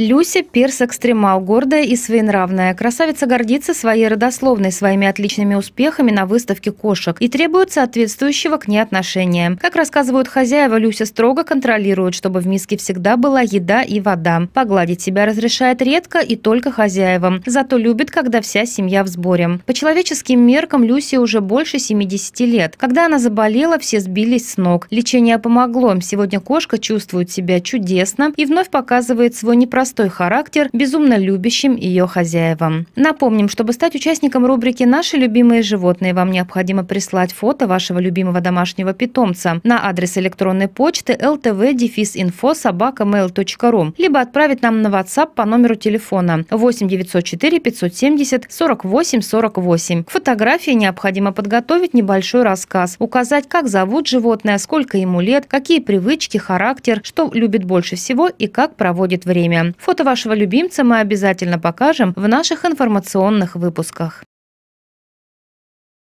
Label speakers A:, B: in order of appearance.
A: Люся – перс-экстремал, гордая и своенравная. Красавица гордится своей родословной, своими отличными успехами на выставке кошек и требует соответствующего к ней отношения. Как рассказывают хозяева, Люся строго контролирует, чтобы в миске всегда была еда и вода. Погладить себя разрешает редко и только хозяевам. Зато любит, когда вся семья в сборе. По человеческим меркам Люсе уже больше 70 лет. Когда она заболела, все сбились с ног. Лечение помогло. Сегодня кошка чувствует себя чудесно и вновь показывает свой непростой простой характер безумно любящим ее хозяевам. Напомним, чтобы стать участником рубрики «Наши любимые животные», вам необходимо прислать фото вашего любимого домашнего питомца на адрес электронной почты ltv-info-mail.ru либо отправить нам на WhatsApp по номеру телефона 8 904 570 48 48. К фотографии необходимо подготовить небольшой рассказ, указать, как зовут животное, сколько ему лет, какие привычки, характер, что любит больше всего и как проводит время. Фото вашего любимца мы обязательно покажем в наших информационных выпусках.